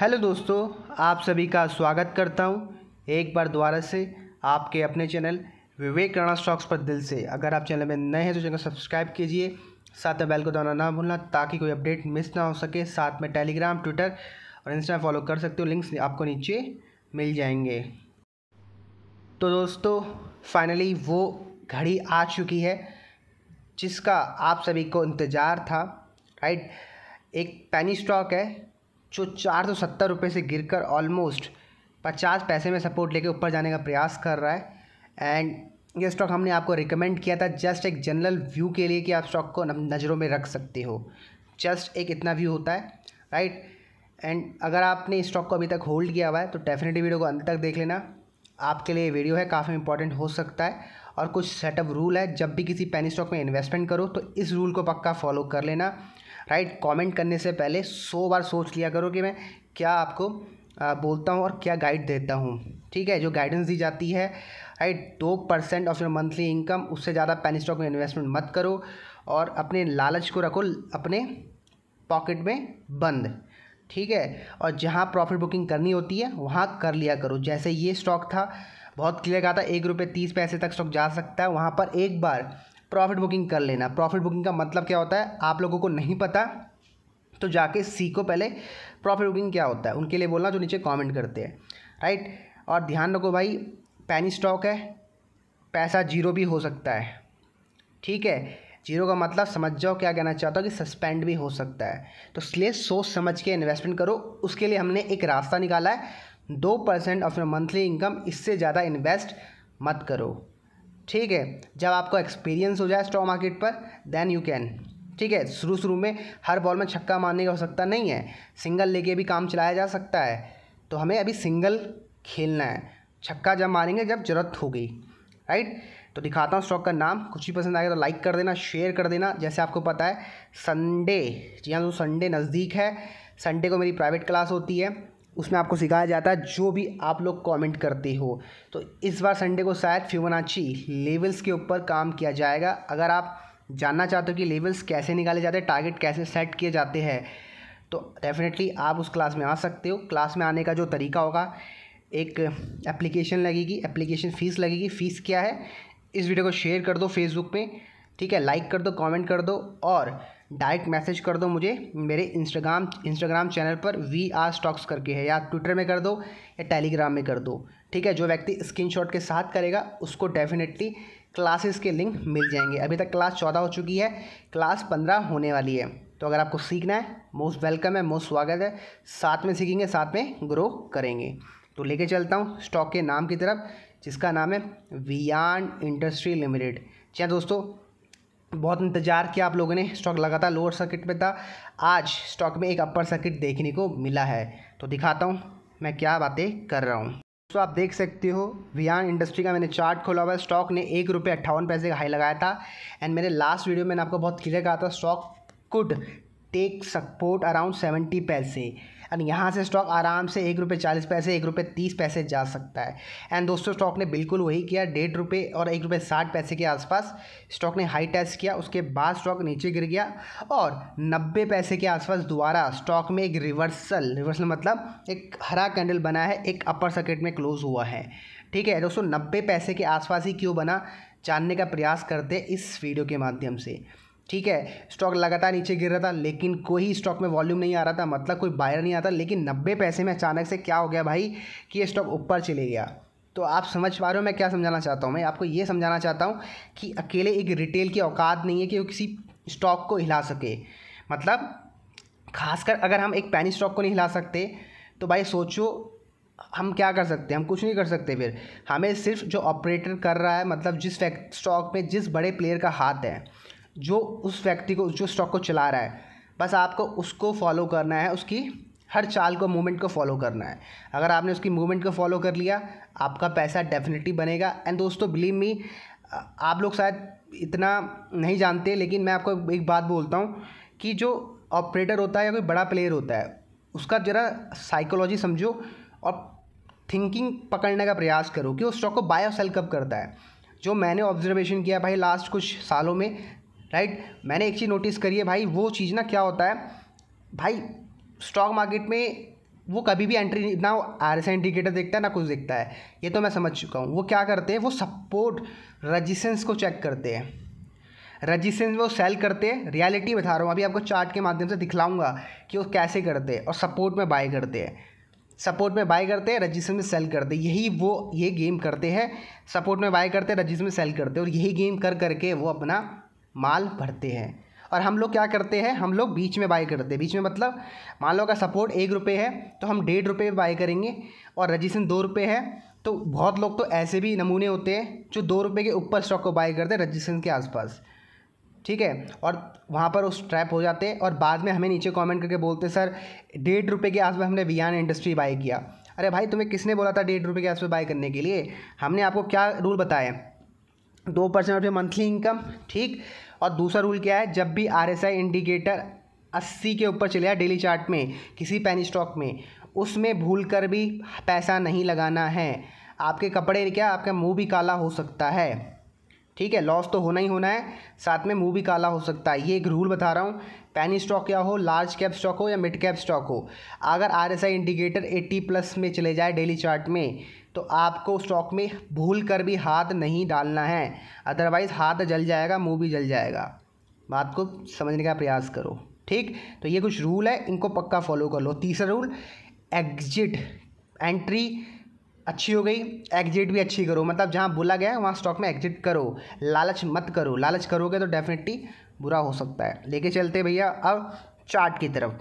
hello दोस्तों आप सभी का स्वागत करता हूं एक बार दोबारा से आपके अपने चैनल विवेक राणा स्टॉक्स पर दिल से अगर आप चैनल में नए हैं तो चैनल सब्सक्राइब कीजिए साथ में बेल को दबाना ना भूलना ताकि कोई अपडेट मिस ना हो सके साथ में टेलीग्राम ट्विटर और इंस्टा फॉलो कर सकते हो लिंक्स आपको नीचे मिल जाएंगे तो दोस्तों फाइनली वो घड़ी आ चुकी है जिसका आप सभी को इंतज़ार था राइट एक पैनी स्टॉक है जो चार सौ सत्तर रुपये से गिर कर ऑलमोस्ट पचास पैसे में सपोर्ट लेके ऊपर जाने का प्रयास कर रहा है एंड ये स्टॉक हमने आपको रिकमेंड किया था जस्ट एक जनरल व्यू के लिए कि आप स्टॉक को नज़रों में रख सकते हो जस्ट एक इतना व्यू होता है राइट एंड अगर आपने इस स्टॉक को अभी तक होल्ड किया हुआ है तो डेफिनेटली वीडियो को अंत तक देख लेना आपके लिए वीडियो है काफ़ी इंपॉर्टेंट हो सकता है और कुछ सेटअप रूल है जब भी किसी पेनी स्टॉक में इन्वेस्टमेंट करो तो इस रूल को पक्का फॉलो कर लेना राइट कमेंट करने से पहले सौ बार सोच लिया करो कि मैं क्या आपको बोलता हूँ और क्या गाइड देता हूँ ठीक है जो गाइडेंस दी जाती है राइट दो percent of your monthly income उससे ज़्यादा पेन स्टॉक में इन्वेस्टमेंट मत करो और अपने लालच को रखो अपने पॉकेट में बंद ठीक है और जहाँ प्रॉफिट बुकिंग करनी होती है वहाँ कर लिया करो जैसे ये स्टॉक था बहुत क्लियर कहा था एक रुपये तीस पैसे तक स्टॉक जा सकता है वहाँ पर एक बार प्रॉफिट बुकिंग कर लेना प्रॉफिट बुकिंग का मतलब क्या होता है आप लोगों को नहीं पता तो जाके सीखो पहले प्रॉफिट बुकिंग क्या होता है उनके लिए बोलना जो नीचे कमेंट करते हैं राइट और ध्यान रखो भाई पैनी स्टॉक है पैसा जीरो भी हो सकता है ठीक है जीरो का मतलब समझ जाओ क्या कहना चाहता हूँ कि सस्पेंड भी हो सकता है तो इसलिए सोच समझ के इन्वेस्टमेंट करो उसके लिए हमने एक रास्ता निकाला है दो percent of your monthly income इससे ज़्यादा इन्वेस्ट मत करो ठीक है जब आपको एक्सपीरियंस हो जाए स्टॉक मार्केट पर देन यू कैन ठीक है शुरू शुरू में हर बॉल में छक्का मारने की आवश्यकता नहीं है सिंगल लेके भी काम चलाया जा सकता है तो हमें अभी सिंगल खेलना है छक्का जब मारेंगे जब जरूरत होगी राइट तो दिखाता हूँ स्टॉक का नाम कुछ भी पसंद आएगा तो लाइक कर देना शेयर कर देना जैसे आपको पता है संडे जी हाँ तो संडे नज़दीक है संडे को मेरी प्राइवेट क्लास होती है उसमें आपको सिखाया जाता है जो भी आप लोग कमेंट करते हो तो इस बार संडे को शायद फ्यूमनाची लेवल्स के ऊपर काम किया जाएगा अगर आप जानना चाहते हो कि लेवल्स कैसे निकाले जाते हैं टारगेट कैसे सेट किए जाते हैं तो डेफिनेटली आप उस क्लास में आ सकते हो क्लास में आने का जो तरीका होगा एक एप्लीकेशन लगेगी एप्लीकेशन फ़ीस लगेगी फ़ीस क्या है इस वीडियो को शेयर कर दो फेसबुक पे ठीक है लाइक कर दो कमेंट कर दो और डायरेक्ट मैसेज कर दो मुझे मेरे इंस्टाग्राम इंस्टाग्राम चैनल पर वी आर स्टॉक्स करके है या ट्विटर में कर दो या टेलीग्राम में कर दो ठीक है जो व्यक्ति स्क्रीनशॉट के साथ करेगा उसको डेफिनेटली क्लासेस के लिंक मिल जाएंगे अभी तक क्लास चौदह हो चुकी है क्लास पंद्रह होने वाली है तो अगर आपको सीखना है मोस्ट वेलकम है मोस्ट स्वागत है साथ में सीखेंगे साथ में ग्रो करेंगे तो लेके चलता हूँ स्टॉक के नाम की तरफ जिसका नाम है वियान इंडस्ट्री लिमिटेड चाहे दोस्तों बहुत इंतजार किया आप लोगों ने स्टॉक लगातार लोअर सर्किट में था आज स्टॉक में एक अपर सर्किट देखने को मिला है तो दिखाता हूँ मैं क्या बातें कर रहा हूँ तो आप देख सकते हो वियान इंडस्ट्री का मैंने चार्ट खोला हुआ है स्टॉक ने एक रुपये अट्ठावन पैसे का हाई लगाया था एंड मेरे लास्ट वीडियो में मैंने आपको बहुत क्लियर कहा था stock could take support around seventy पैसे एंड यहाँ से स्टॉक आराम से एक रुपये चालीस पैसे एक रुपये तीस पैसे जा सकता है एंड दोस्तों स्टॉक ने बिल्कुल वही किया डेढ़ रुपये और एक रुपये साठ पैसे के आसपास स्टॉक ने हाई टेस्ट किया उसके बाद स्टॉक नीचे गिर गया और नब्बे पैसे के आसपास दोबारा स्टॉक में एक रिवर्सल रिवर्सल मतलब एक हरा कैंडल बना है एक अपर सर्किट में क्लोज हुआ है ठीक है दोस्तों नब्बे पैसे के आसपास ही क्यों बना जानने का प्रयास करते इस वीडियो के माध्यम से ठीक है स्टॉक लगातार नीचे गिर रहा था लेकिन कोई स्टॉक में वॉल्यूम नहीं आ रहा था मतलब कोई बायर नहीं आता लेकिन नब्बे पैसे में अचानक से क्या हो गया भाई कि ये स्टॉक ऊपर चले गया तो आप समझ पा रहे हो मैं क्या समझाना चाहता हूँ मैं आपको ये समझाना चाहता हूँ कि अकेले एक रिटेल की औकात नहीं है कि वो किसी स्टॉक को हिला सके मतलब खासकर अगर हम एक पैनी स्टॉक को नहीं हिला सकते तो भाई सोचो हम क्या कर सकते हैं हम कुछ नहीं कर सकते फिर हमें सिर्फ जो ऑपरेटर कर रहा है मतलब जिस स्टॉक में जिस बड़े प्लेयर का हाथ है जो उस व्यक्ति को जो स्टॉक को चला रहा है बस आपको उसको फॉलो करना है उसकी हर चाल को मूवमेंट को फॉलो करना है अगर आपने उसकी मूवमेंट को फॉलो कर लिया आपका पैसा डेफिनेटली बनेगा एंड दोस्तों बिलीव मी आप लोग शायद इतना नहीं जानते लेकिन मैं आपको एक बात बोलता हूँ कि जो ऑपरेटर होता है या कोई बड़ा प्लेयर होता है उसका ज़रा साइकोलॉजी समझो और थिंकिंग पकड़ने का प्रयास करो कि वो स्टॉक को बाय और सेल कब करता है जो मैंने ऑब्जर्वेशन किया भाई लास्ट कुछ सालों में राइट मैंने एक चीज़ नोटिस करी है भाई वो चीज़ ना क्या होता है भाई स्टॉक मार्केट में वो कभी भी एंट्री ना आर एस इंडिकेटर देखता है ना कुछ देखता है ये तो मैं समझ चुका हूँ वो क्या करते हैं वो सपोर्ट रजिस्टेंस को चेक करते हैं रजिस्टेंस वो सेल करते हैं रियलिटी बता रहा हूँ अभी आपको चार्ट के माध्यम से दिखलाऊंगा कि वो कैसे करते हैं और सपोर्ट में बाय करते हैं सपोर्ट में बाय करते हैं रजिस्टर में सेल करते हैं यही वो ये गेम करते हैं सपोर्ट में बाय करते हैं रजिस्टर में सेल करते हैं और यही गेम कर करके वो अपना माल भरते हैं और हम लोग क्या करते हैं हम लोग बीच में बाई करते हैं बीच में मतलब मान लो का सपोर्ट एक रुपये है तो हम डेढ़ रुपये बाई करेंगे और रजिस्ट्रेशन दो रुपये है तो बहुत लोग तो ऐसे भी नमूने होते हैं जो दो रुपये के ऊपर स्टॉक को बाई करते हैं रजिस्ट्रेशन के आसपास ठीक है और वहाँ पर उस ट्रैप हो जाते हैं और बाद में हमें नीचे कमेंट करके बोलते सर डेढ़ रुपये के आसपास हमने वियान इंडस्ट्री बाई किया अरे भाई तुम्हें किसने बोला था डेढ़ रुपये के आसपास बाई करने के लिए हमने आपको क्या रूल बताया दो परसेंट ऑफ मंथली इनकम ठीक और दूसरा रूल क्या है जब भी आर एस आई इंडिकेटर अस्सी के ऊपर चले जाए डेली चार्ट में किसी पैनी स्टॉक में उसमें भूल कर भी पैसा नहीं लगाना है आपके कपड़े क्या आपका मुंह भी काला हो सकता है ठीक है लॉस तो होना ही होना है साथ में मुंह भी काला हो सकता है ये एक रूल बता रहा हूँ पैनी स्टॉक क्या हो लार्ज कैप स्टॉक हो या मिड कैप स्टॉक हो अगर आरएसआई इंडिकेटर 80 प्लस में चले जाए डेली चार्ट में तो आपको स्टॉक में भूल कर भी हाथ नहीं डालना है अदरवाइज़ हाथ जल जाएगा मुंह भी जल जाएगा बात को समझने का प्रयास करो ठीक तो ये कुछ रूल है इनको पक्का फॉलो कर लो तीसरा रूल एग्जिट एंट्री अच्छी हो गई एग्जिट भी अच्छी करो मतलब जहाँ बोला गया है वहाँ स्टॉक में एग्जिट करो लालच मत करो लालच करोगे तो डेफिनेटली बुरा हो सकता है लेके चलते भैया अब चार्ट की तरफ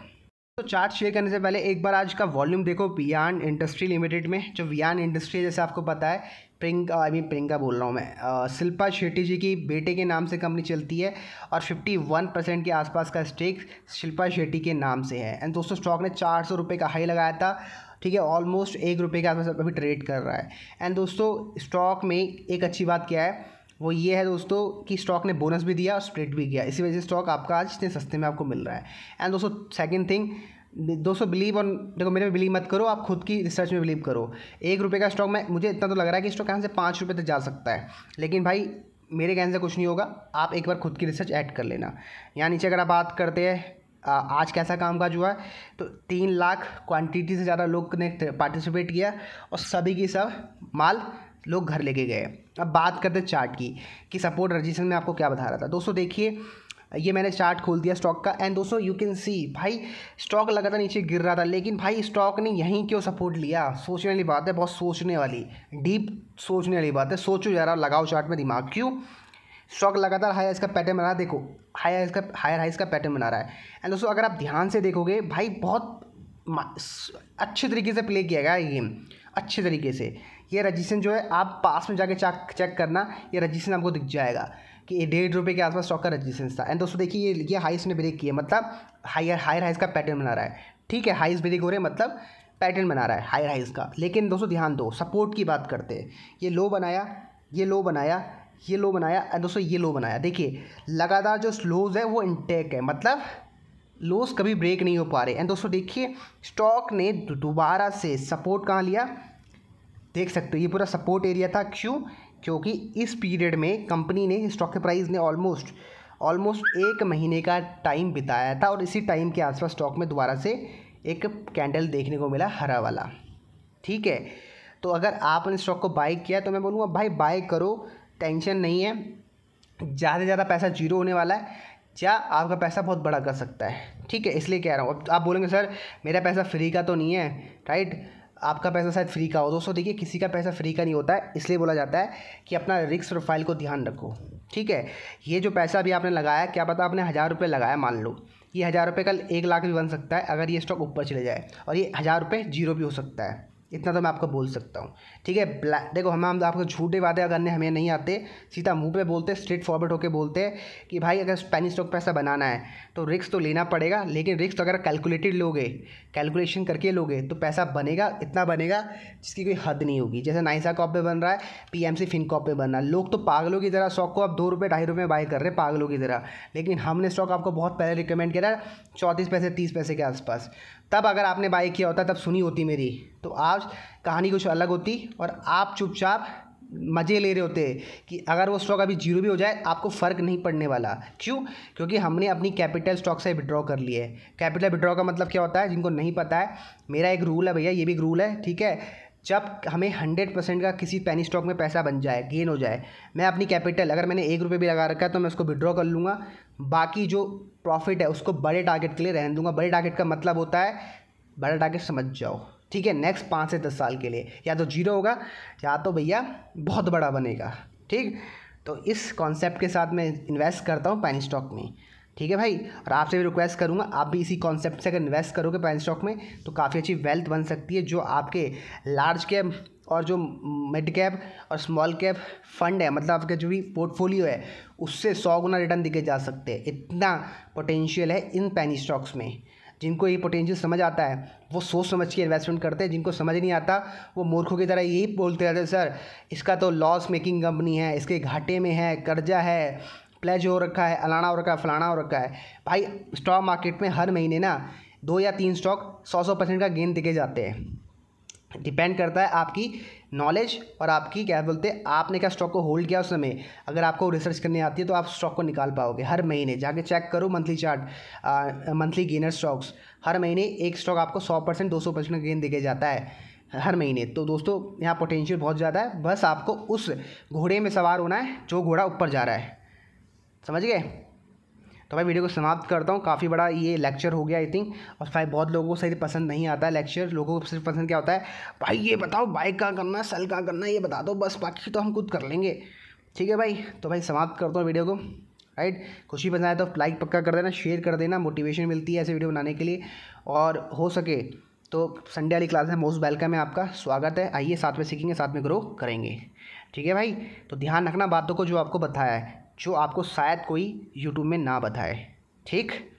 तो चार्ट शेयर करने से पहले एक बार आज का वॉल्यूम देखो वियान इंडस्ट्री लिमिटेड में जो वियान इंडस्ट्री जैसे आपको पता है प्रियंका आई मीन प्रियंका बोल रहा हूँ मैं शिल्पा शेट्टी जी की बेटे के नाम से कंपनी चलती है और 51 परसेंट के आसपास का स्टेक शिल्पा शेट्टी के नाम से है एंड दोस्तों स्टॉक ने चार सौ रुपये का हाई लगाया था ठीक है ऑलमोस्ट एक रुपये के आसपास अभी ट्रेड कर रहा है एंड दोस्तों स्टॉक में एक अच्छी बात क्या है वो ये है दोस्तों कि स्टॉक ने बोनस भी दिया और स्प्रेड भी किया इसी वजह से स्टॉक आपका आज इतने सस्ते में आपको मिल रहा है एंड दोस्तों सेकेंड थिंग दोस्तों बिलीव ऑन देखो मेरे में बिलीव मत करो आप खुद की रिसर्च में बिलीव करो एक रुपये का स्टॉक में मुझे इतना तो लग रहा है कि स्टॉक यहाँ से पाँच रुपये तक जा सकता है लेकिन भाई मेरे कहने से कुछ नहीं होगा आप एक बार खुद की रिसर्च ऐड कर लेना यहाँ नीचे अगर आप बात करते हैं आज कैसा काम काज हुआ तो तीन लाख क्वांटिटी से ज़्यादा लोग ने पार्टिसिपेट किया और सभी की सब माल लोग घर लेके गए अब बात करते चार्ट की कि सपोर्ट रजिस्ट्रेशन में आपको क्या बता रहा था दोस्तों देखिए ये मैंने चार्ट खोल दिया स्टॉक का एंड दोस्तों यू कैन सी भाई स्टॉक लगातार नीचे गिर रहा था लेकिन भाई स्टॉक ने यहीं क्यों सपोर्ट लिया सोचने वाली बात है बहुत सोचने वाली डीप सोचने वाली बात है सोचो जा रहा लगाओ चार्ट में दिमाग क्यों स्टॉक लगातार हायर इसका पैटर्न बना रहा है देखो हायर इसका हायर हाइस का पैटर्न बना रहा है एंड दोस्तों अगर आप ध्यान से देखोगे भाई बहुत अच्छे तरीके से प्ले किया गया ये गेम अच्छे तरीके से ये रजिस्ट्रेशन जो है आप पास में जाके चेक चेक करना ये रजिस्ट्रेशन आपको दिख जाएगा कि डेढ़ रुपये के आसपास स्टॉक का रजिस्ट्रेशन था एंड दोस्तों देखिए ये ये हाइस ने ब्रेक किया मतलब हायर हायर हाइस का पैटर्न बना रहा है ठीक है हाइस ब्रेक हो रहे मतलब पैटर्न बना रहा है हायर हाइस का लेकिन दोस्तों ध्यान दो सपोर्ट की बात करते हैं ये लो बनाया ये लो बनाया ये लो बनाया एंड दोस्तों ये लो बनाया देखिए लगातार जो स्लोज है वो इंटेक है मतलब लोस कभी ब्रेक नहीं हो पा रहे एंड दोस्तों देखिए स्टॉक ने दोबारा से सपोर्ट कहाँ लिया देख सकते हो ये पूरा सपोर्ट एरिया था क्यों क्योंकि इस पीरियड में कंपनी ने स्टॉक के प्राइस ने ऑलमोस्ट ऑलमोस्ट एक महीने का टाइम बिताया था और इसी टाइम के आसपास स्टॉक में दोबारा से एक कैंडल देखने को मिला हरा वाला ठीक है तो अगर आपने स्टॉक को बाय किया तो मैं बोलूँगा भाई बाय करो टेंशन नहीं है ज़्यादा से ज़्यादा पैसा जीरो होने वाला है या आपका पैसा बहुत बड़ा कर सकता है ठीक है इसलिए कह रहा हूँ अब आप बोलेंगे सर मेरा पैसा फ्री का तो नहीं है राइट आपका पैसा शायद फ्री का हो दोस्तों देखिए किसी का पैसा फ्री का नहीं होता है इसलिए बोला जाता है कि अपना रिस्क प्रोफाइल को ध्यान रखो ठीक है ये जो पैसा अभी आपने लगाया क्या पता आपने हज़ार रुपये लगाया मान लो ये हज़ार रुपये कल एक लाख भी बन सकता है अगर ये स्टॉक ऊपर चले जाए और ये हज़ार रुपये जीरो भी हो सकता है इतना तो मैं आपको बोल सकता हूँ ठीक है ब्लैक देखो हम हम आपको झूठे वादे करने हमें नहीं आते सीधा मुंह पे बोलते स्ट्रेट फॉरवर्ड होके बोलते हैं कि भाई अगर स्पेनिश स्टॉक पैसा बनाना है तो रिस्क तो लेना पड़ेगा लेकिन रिक्स तो अगर कैलकुलेटेड लोगे कैलकुलेशन करके लोगे तो पैसा बनेगा इतना बनेगा जिसकी कोई हद नहीं होगी जैसे नाइसा कॉप पर बन रहा है पी एम सी फिनकॉप पे बन रहा है लोग तो पागलों की तरह स्टॉक को आप दो रुपये ढाई रुपये बाय कर रहे हैं पागलों की तरह लेकिन हमने स्टॉक आपको बहुत पहले रिकमेंड किया था चौंतीस पैसे तीस पैसे के आसपास तब अगर आपने बाई किया होता तब सुनी होती मेरी तो आज कहानी कुछ अलग होती और आप चुपचाप मज़े ले रहे होते कि अगर वो स्टॉक अभी जीरो भी हो जाए आपको फ़र्क नहीं पड़ने वाला क्यों क्योंकि हमने अपनी कैपिटल स्टॉक से विड्रॉ कर लिए है कैपिटल विड्रॉ का मतलब क्या होता है जिनको नहीं पता है मेरा एक रूल है भैया ये भी एक रूल है ठीक है जब हमें हंड्रेड परसेंट का किसी पैनी स्टॉक में पैसा बन जाए गेन हो जाए मैं अपनी कैपिटल अगर मैंने एक रुपये भी लगा रखा है तो मैं उसको विड्रॉ कर लूँगा बाकी जो प्रॉफिट है उसको बड़े टारगेट के लिए रहने दूंगा बड़े टारगेट का मतलब होता है बड़ा टारगेट समझ जाओ ठीक है नेक्स्ट पाँच से दस साल के लिए या तो जीरो होगा या तो भैया बहुत बड़ा बनेगा ठीक तो इस कॉन्सेप्ट के साथ मैं इन्वेस्ट करता हूँ पैन स्टॉक में ठीक है भाई और आपसे भी रिक्वेस्ट करूँगा आप भी इसी कॉन्सेप्ट से अगर इन्वेस्ट करोगे पैन स्टॉक में तो काफ़ी अच्छी वेल्थ बन सकती है जो आपके लार्ज कैप और जो मिड कैप और स्मॉल कैप फंड है मतलब आपका जो भी पोर्टफोलियो है उससे सौ गुना रिटर्न दिखे जा सकते हैं इतना पोटेंशियल है इन पैनी स्टॉक्स में जिनको ये पोटेंशियल समझ आता है वो सोच समझ के इन्वेस्टमेंट करते हैं जिनको समझ नहीं आता वो मूर्खों की तरह यही बोलते रहते सर इसका तो लॉस मेकिंग कंपनी है इसके घाटे में है कर्जा है प्लेज हो रखा है अलाना हो रखा है फलाना हो रखा है भाई स्टॉक मार्केट में हर महीने ना दो या तीन स्टॉक सौ सौ परसेंट का गेंद दिखे जाते हैं डिपेंड करता है आपकी नॉलेज और आपकी क्या बोलते हैं आपने क्या स्टॉक को होल्ड किया उस समय अगर आपको रिसर्च करनी आती है तो आप स्टॉक को निकाल पाओगे हर महीने जाके चेक करो monthly chart monthly gainer stocks हर महीने एक स्टॉक आपको सौ परसेंट दो सौ परसेंट गेन दिखे जाता है हर महीने तो दोस्तों यहाँ पोटेंशियल बहुत ज़्यादा है बस आपको उस घोड़े में सवार होना है जो घोड़ा ऊपर जा रहा है समझ गए तो भाई वीडियो को समाप्त करता हूँ काफ़ी बड़ा ये लेक्चर हो गया आई थिंक और भाई बहुत लोगों को सही पसंद नहीं आता है लेक्चर लोगों को सिर्फ पसंद क्या होता है भाई ये बताओ बाइक का करना सेल का करना ये बता दो बस बाकी तो हम खुद कर लेंगे ठीक है भाई तो भाई समाप्त करता हूँ वीडियो को राइट खुशी बनाए तो लाइक पक्का कर देना शेयर कर देना मोटिवेशन मिलती है ऐसे वीडियो बनाने के लिए और हो सके तो संडे वाली क्लास है मोस्ट वेलकम है आपका स्वागत है आइए साथ में सीखेंगे साथ में ग्रो करेंगे ठीक है भाई तो ध्यान रखना बातों को जो आपको बताया है जो आपको शायद कोई यूट्यूब में ना बताए ठीक